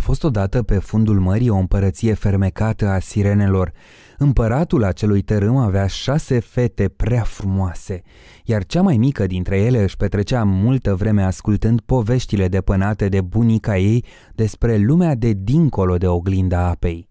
fost odată pe fundul mării o împărăție fermecată a sirenelor. Împăratul acelui tărâm avea șase fete prea frumoase, iar cea mai mică dintre ele își petrecea multă vreme ascultând poveștile depănate de bunica ei despre lumea de dincolo de oglinda apei.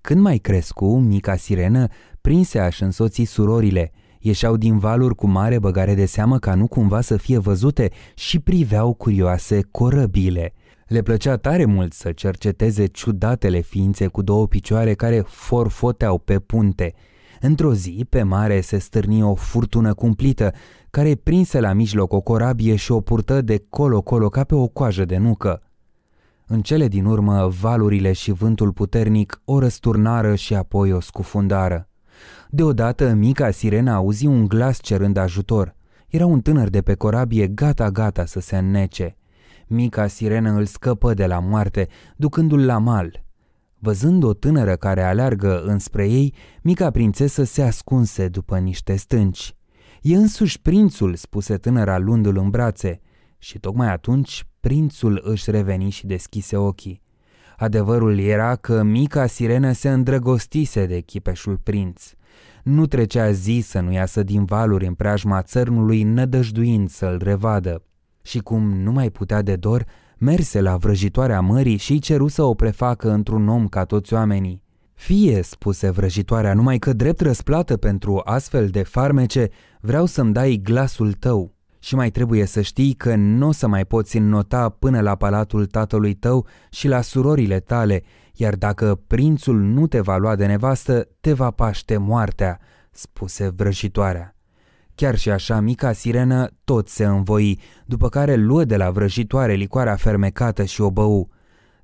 Când mai crescu, mica sirenă prinse aș însoți surorile, ieșeau din valuri cu mare băgare de seamă ca nu cumva să fie văzute și priveau curioase corăbile – le plăcea tare mult să cerceteze ciudatele ființe cu două picioare care forfoteau pe punte. Într-o zi, pe mare se stârni o furtună cumplită, care prinse la mijloc o corabie și o purtă de colo-colo ca pe o coajă de nucă. În cele din urmă, valurile și vântul puternic o răsturnară și apoi o scufundară. Deodată, mica sirena auzi un glas cerând ajutor. Era un tânăr de pe corabie gata-gata să se înnece mica sirenă îl scăpă de la moarte, ducându-l la mal. Văzând o tânără care aleargă înspre ei, mica prințesă se ascunse după niște stânci. E însuși prințul, spuse tânăra luându-l în brațe. Și tocmai atunci prințul își reveni și deschise ochii. Adevărul era că mica sirenă se îndrăgostise de chipeșul prinț. Nu trecea zi să nu iasă din valuri în preajma țărnului, nădăjduind să-l revadă și cum nu mai putea de dor, merse la vrăjitoarea mării și i-și ceru să o prefacă într-un om ca toți oamenii. Fie, spuse vrăjitoarea, numai că drept răsplată pentru astfel de farmece, vreau să-mi dai glasul tău. Și mai trebuie să știi că nu o să mai poți înnota până la palatul tatălui tău și la surorile tale, iar dacă prințul nu te va lua de nevastă, te va paște moartea, spuse vrăjitoarea. Chiar și așa, mica sirenă tot se învoi, după care luă de la vrăjitoare licoarea fermecată și o bău.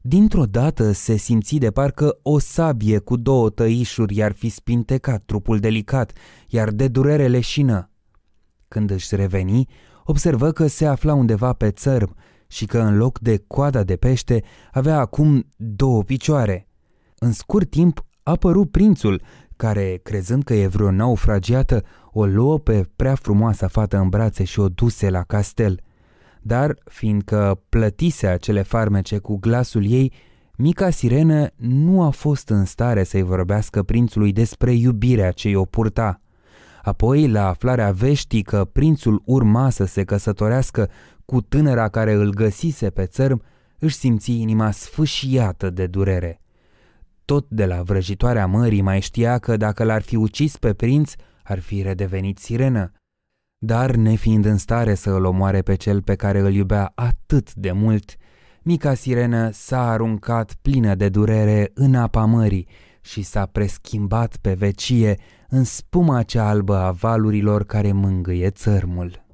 Dintr-o dată se simți de parcă o sabie cu două tăișuri i-ar fi spintecat trupul delicat, iar de durere leșină. Când își reveni, observă că se afla undeva pe țărm și că în loc de coada de pește avea acum două picioare. În scurt timp apăru prințul, care, crezând că e vreo naufragiată, o luă pe prea frumoasa fată în brațe și o duse la castel. Dar, fiindcă plătise acele farmece cu glasul ei, mica sirenă nu a fost în stare să-i vorbească prințului despre iubirea ce o purta. Apoi, la aflarea veștii că prințul urma să se căsătorească cu tânăra care îl găsise pe țărm, își simți inima sfâșiată de durere tot de la vrăjitoarea mării mai știa că dacă l-ar fi ucis pe prinț, ar fi redevenit sirenă. Dar, nefiind în stare să îl omoare pe cel pe care îl iubea atât de mult, mica sirenă s-a aruncat plină de durere în apa mării și s-a preschimbat pe vecie în spuma cea albă a valurilor care mângâie țărmul.